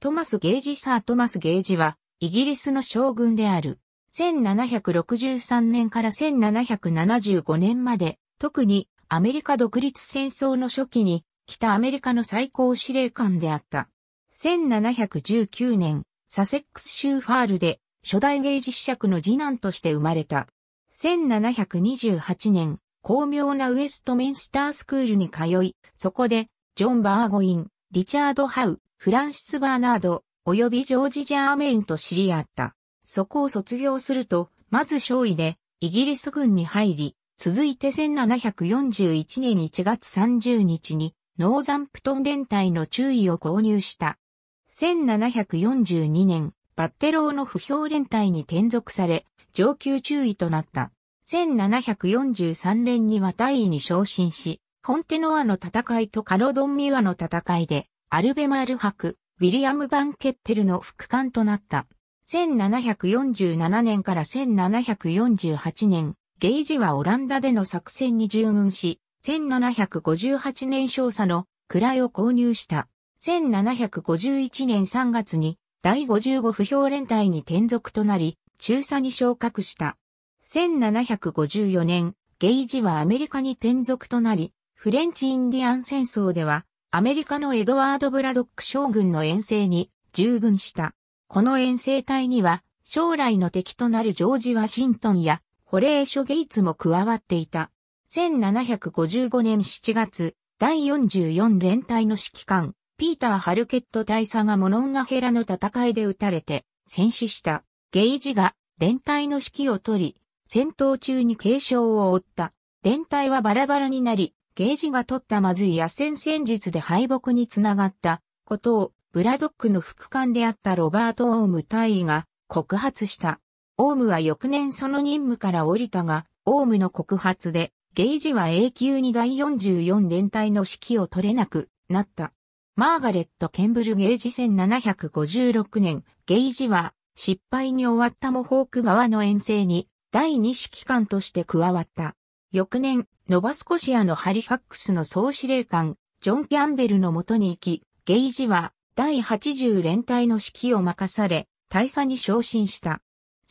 トマス・ゲージ・サー・トマス・ゲージは、イギリスの将軍である。1763年から1775年まで、特にアメリカ独立戦争の初期に、北アメリカの最高司令官であった。1719年、サセックス州ファールで、初代ゲージ子爵の次男として生まれた。1728年、巧妙なウエストミンスタースクールに通い、そこで、ジョン・バーゴイン、リチャード・ハウ、フランシス・バーナード、及びジョージ・ジャーメインと知り合った。そこを卒業すると、まず少尉で、イギリス軍に入り、続いて1741年1月30日に、ノーザンプトン連隊の注意を購入した。1742年、バッテローの不評連隊に転属され、上級注意となった。1743年には大尉に昇進し、フォンテノアの戦いとカロドンミュアの戦いで、アルベマール博、ウィリアム・バンケッペルの副官となった。1747年から1748年、ゲイジはオランダでの作戦に従軍し、1758年少佐の位を購入した。1751年3月に第55不評連隊に転属となり、中佐に昇格した。1754年、ゲイジはアメリカに転属となり、フレンチ・インディアン戦争ではアメリカのエドワード・ブラドック将軍の遠征に従軍した。この遠征隊には将来の敵となるジョージ・ワシントンやホレーショ・ゲイツも加わっていた。1755年7月、第44連隊の指揮官、ピーター・ハルケット大佐がモノンガヘラの戦いで撃たれて戦死した。ゲイジが連隊の指揮を取り、戦闘中に軽傷を負った。連隊はバラバラになり、ゲージが取ったまずい野戦戦術で敗北につながったことをブラドックの副官であったロバート・オーム大尉が告発した。オウムは翌年その任務から降りたが、オウムの告発で、ゲージは永久に第44連隊の指揮を取れなくなった。マーガレット・ケンブルゲージ1756年、ゲージは失敗に終わったモホーク側の遠征に第2指揮官として加わった。翌年、ノバスコシアのハリファックスの総司令官、ジョン・キャンベルのもとに行き、ゲイジは第80連隊の指揮を任され、大佐に昇進した。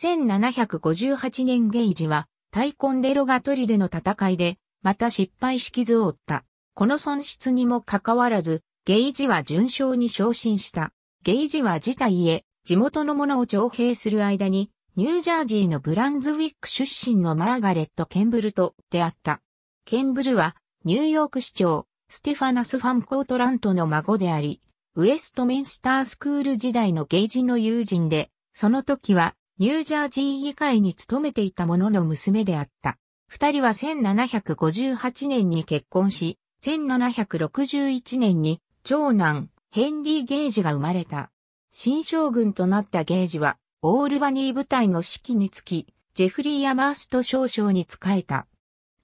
1758年ゲイジは、イコンデロガトリでの戦いで、また失敗し傷を負った。この損失にもかかわらず、ゲイジは順将に昇進した。ゲイジは事態へ、地元の者を徴兵する間に、ニュージャージーのブランズウィック出身のマーガレット・ケンブルと出会った。ケンブルは、ニューヨーク市長、ステファナス・ファン・コートラントの孫であり、ウエストミンスタースクール時代のゲージの友人で、その時は、ニュージャージー議会に勤めていた者の娘であった。二人は1758年に結婚し、1761年に長男ヘンリー・ゲージが生まれた。新将軍となったゲージはオールバニー部隊の指揮につき、ジェフリー・アマースト少将に仕えた。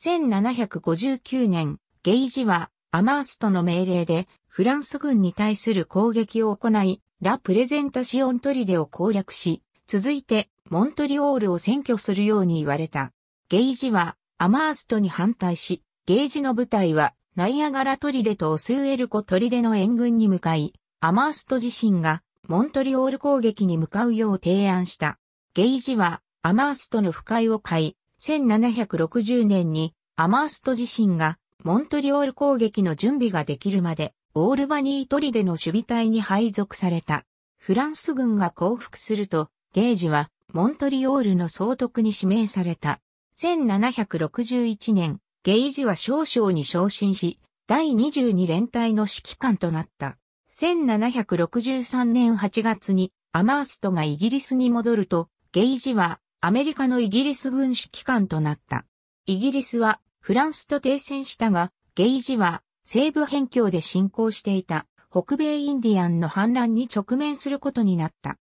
1759年、ゲイジはアマーストの命令でフランス軍に対する攻撃を行い、ラ・プレゼンタシオントリデを攻略し、続いてモントリオールを占拠するように言われた。ゲイジはアマーストに反対し、ゲイジの部隊はナイアガラトリデとオスウェルコトリデの援軍に向かい、アマースト自身がモントリオール攻撃に向かうよう提案した。ゲイジはアマーストの不快を買い、1760年にアマースト自身がモントリオール攻撃の準備ができるまでオールバニートリでの守備隊に配属された。フランス軍が降伏すると、ゲイジはモントリオールの総督に指名された。1761年、ゲイジは少将に昇進し、第22連隊の指揮官となった。1763年8月にアマーストがイギリスに戻ると、ゲイジはアメリカのイギリス軍指揮官となった。イギリスはフランスと停戦したが、ゲイジは西部辺境で進行していた北米インディアンの反乱に直面することになった。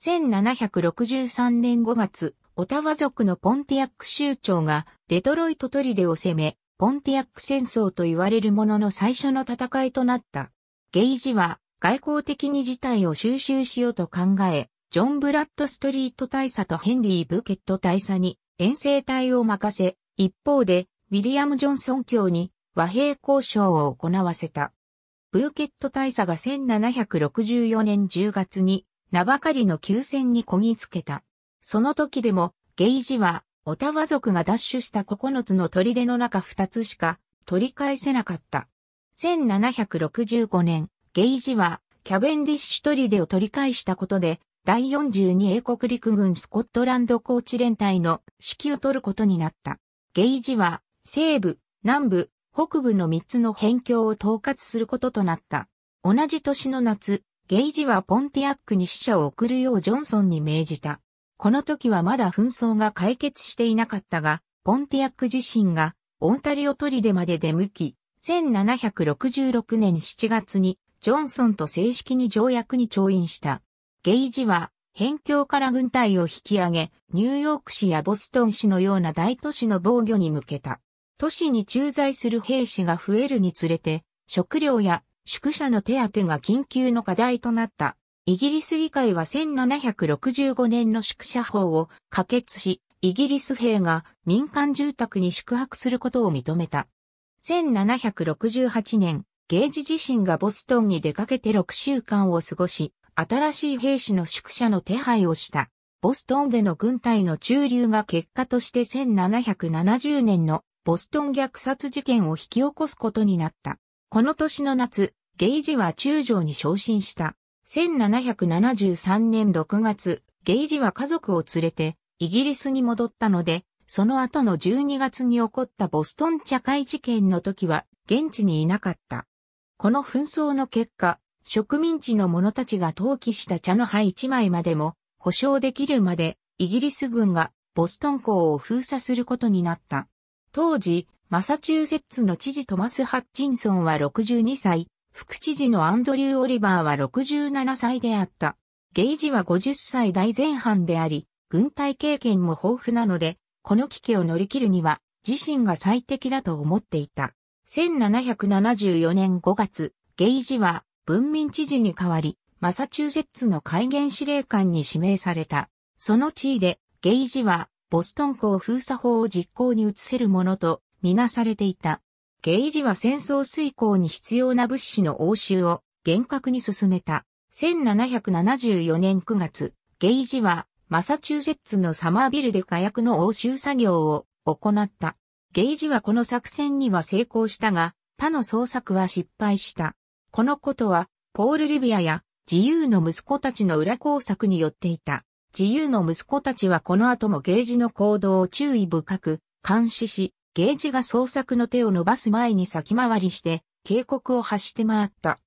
1763年5月、オタワ族のポンティアック州長がデトロイトトリデを攻め、ポンティアック戦争と言われるものの最初の戦いとなった。ゲイジは外交的に事態を収集しようと考え、ジョン・ブラッド・ストリート大佐とヘンリー・ブケット大佐に遠征隊を任せ、一方でウィリアム・ジョンソン卿に和平交渉を行わせた。ブーケット大佐が1764年10月に名ばかりの休戦にこぎつけた。その時でもゲイジはオタワ族が奪取した9つの砦の中2つしか取り返せなかった。1765年、ゲイジは、キャベンディッシュトリデを取り返したことで、第42英国陸軍スコットランドコーチ連隊の指揮を取ることになった。ゲイジは、西部、南部、北部の3つの辺境を統括することとなった。同じ年の夏、ゲイジはポンティアックに死者を送るようジョンソンに命じた。この時はまだ紛争が解決していなかったが、ポンティアック自身がオンタリオデまで出向き、1766年7月にジョンソンと正式に条約に調印した。ゲイジは、辺境から軍隊を引き上げ、ニューヨーク市やボストン市のような大都市の防御に向けた。都市に駐在する兵士が増えるにつれて、食料や宿舎の手当が緊急の課題となった。イギリス議会は1765年の宿舎法を可決し、イギリス兵が民間住宅に宿泊することを認めた。1768年、ゲージ自身がボストンに出かけて6週間を過ごし、新しい兵士の宿舎の手配をした。ボストンでの軍隊の駐留が結果として1770年のボストン虐殺事件を引き起こすことになった。この年の夏、ゲイジは中将に昇進した。1773年6月、ゲイジは家族を連れてイギリスに戻ったので、その後の12月に起こったボストン茶会事件の時は現地にいなかった。この紛争の結果、植民地の者たちが投棄した茶の葉一枚までも保証できるまでイギリス軍がボストン港を封鎖することになった。当時、マサチューセッツの知事トマス・ハッチンソンは62歳、副知事のアンドリュー・オリバーは67歳であった。ゲイジは50歳代前半であり、軍隊経験も豊富なので、この危機を乗り切るには自身が最適だと思っていた。1774年5月、ゲイジは文民知事に代わり、マサチューセッツの海軍司令官に指名された。その地位で、ゲイジはボストン港封鎖法を実行に移せるものとみなされていた。ゲイジは戦争遂行に必要な物資の応酬を厳格に進めた。1774年9月、ゲイジはマサチューセッツのサマービルで火薬の押収作業を行った。ゲイジはこの作戦には成功したが、他の捜索は失敗した。このことは、ポール・リビアや自由の息子たちの裏工作によっていた。自由の息子たちはこの後もゲージの行動を注意深く監視し、ゲージが捜索の手を伸ばす前に先回りして警告を発して回った。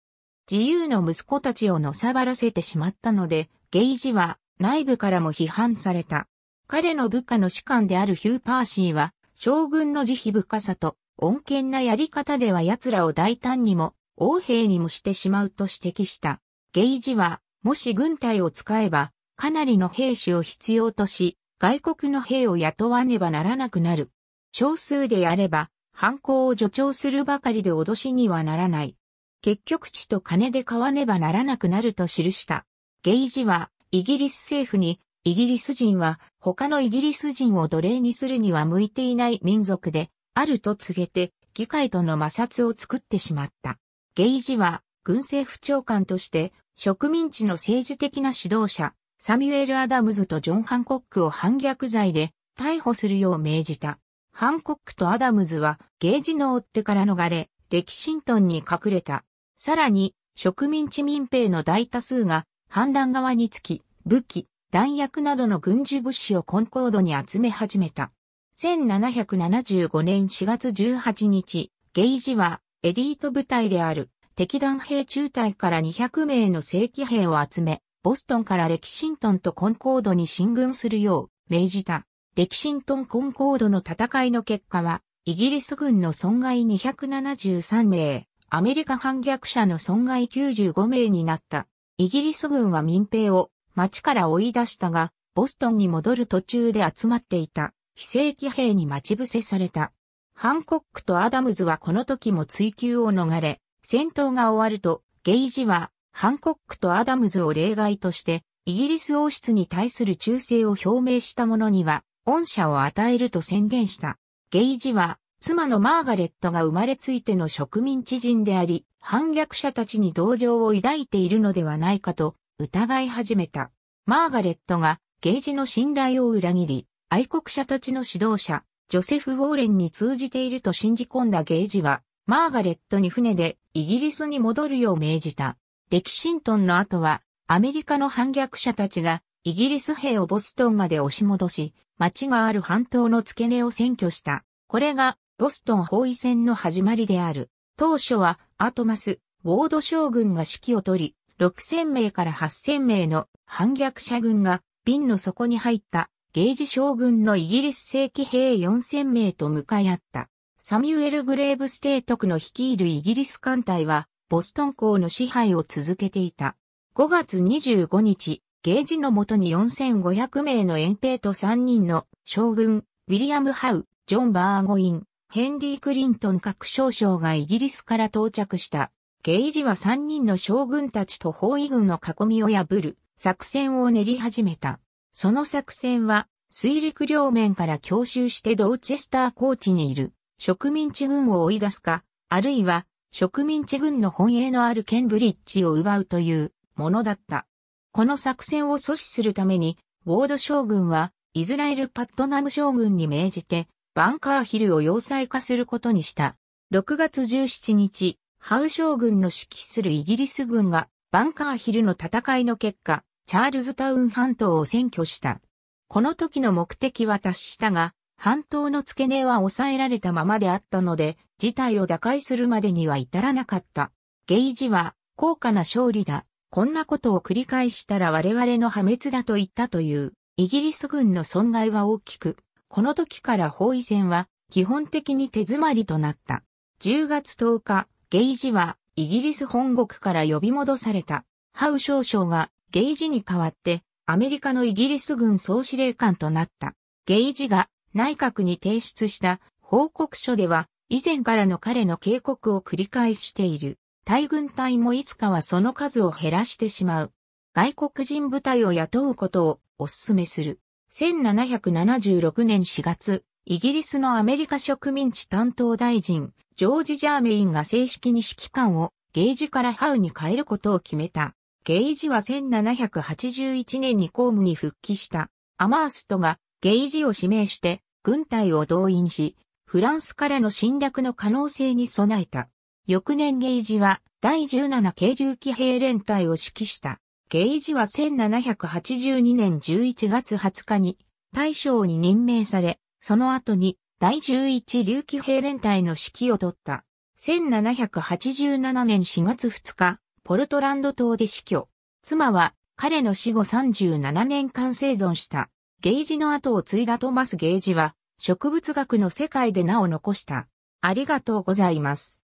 自由の息子たちをのさばらせてしまったので、ゲイジは内部からも批判された。彼の部下の士官であるヒュー・パーシーは、将軍の慈悲深さと、穏健なやり方では奴らを大胆にも、王兵にもしてしまうと指摘した。ゲイジは、もし軍隊を使えば、かなりの兵士を必要とし、外国の兵を雇わねばならなくなる。少数でやれば、犯行を助長するばかりで脅しにはならない。結局地と金で買わねばならなくなると記した。ゲイジは、イギリス政府に、イギリス人は他のイギリス人を奴隷にするには向いていない民族で、あると告げて、議会との摩擦を作ってしまった。ゲイジは、軍政府長官として、植民地の政治的な指導者、サミュエル・アダムズとジョン・ハンコックを反逆罪で逮捕するよう命じた。ハンコックとアダムズは、ゲージの追ってから逃れ、レキシントンに隠れた。さらに、植民地民兵の大多数が、反乱側につき、武器、弾薬などの軍需物資をコンコードに集め始めた。1775年4月18日、ゲイジはエリート部隊である敵弾兵中隊から200名の正規兵を集め、ボストンからレキシントンとコンコードに進軍するよう命じた。レキシントンコンコードの戦いの結果は、イギリス軍の損害273名、アメリカ反逆者の損害95名になった。イギリス軍は民兵を町から追い出したが、ボストンに戻る途中で集まっていた、非正規兵に待ち伏せされた。ハンコックとアダムズはこの時も追及を逃れ、戦闘が終わると、ゲイジは、ハンコックとアダムズを例外として、イギリス王室に対する忠誠を表明した者には、恩赦を与えると宣言した。ゲイジは、妻のマーガレットが生まれついての植民地人であり、反逆者たちに同情を抱いているのではないかと疑い始めた。マーガレットがゲージの信頼を裏切り、愛国者たちの指導者、ジョセフ・ウォーレンに通じていると信じ込んだゲージは、マーガレットに船でイギリスに戻るよう命じた。レキシントンの後は、アメリカの反逆者たちが、イギリス兵をボストンまで押し戻し、町がある半島の付け根を占拠した。これが、ボストン包囲戦の始まりである。当初は、アトマス、ウォード将軍が指揮を取り、6000名から8000名の反逆者軍が瓶の底に入ったゲージ将軍のイギリス正規兵4000名と向かい合った。サミュエル・グレーブステートクの率いるイギリス艦隊は、ボストン港の支配を続けていた。5月25日、ゲージのもとに4500名の遠兵と3人の将軍、ウィリアム・ハウ、ジョン・バーゴイン、ヘンリー・クリントン各少将がイギリスから到着した。ゲイジは三人の将軍たちと包囲軍の囲みを破る作戦を練り始めた。その作戦は水陸両面から強襲してドーチェスター高地にいる植民地軍を追い出すか、あるいは植民地軍の本営のあるケンブリッジを奪うというものだった。この作戦を阻止するために、ウォード将軍はイズラエルパットナム将軍に命じてバンカーヒルを要塞化することにした。6月17日、ハウ将軍の指揮するイギリス軍がバンカーヒルの戦いの結果、チャールズタウン半島を占拠した。この時の目的は達したが、半島の付け根は抑えられたままであったので、事態を打開するまでには至らなかった。ゲイジは、高価な勝利だ。こんなことを繰り返したら我々の破滅だと言ったという、イギリス軍の損害は大きく、この時から包囲戦は基本的に手詰まりとなった。10月10日、ゲイジはイギリス本国から呼び戻された。ハウ少将がゲイジに代わってアメリカのイギリス軍総司令官となった。ゲイジが内閣に提出した報告書では以前からの彼の警告を繰り返している。大軍隊もいつかはその数を減らしてしまう。外国人部隊を雇うことをお勧めする。1776年4月、イギリスのアメリカ植民地担当大臣、ジョージ・ジャーメインが正式に指揮官をゲージからハウに変えることを決めた。ゲージは1781年に公務に復帰した。アマーストがゲージを指名して軍隊を動員し、フランスからの侵略の可能性に備えた。翌年ゲージは第17軽流騎兵連隊を指揮した。ゲージは1782年11月20日に大将に任命され、その後に第11竜騎兵連隊の指揮を取った。1787年4月2日、ポルトランド島で死去。妻は彼の死後37年間生存した。ゲージの後を継いだトマス・ゲージは植物学の世界で名を残した。ありがとうございます。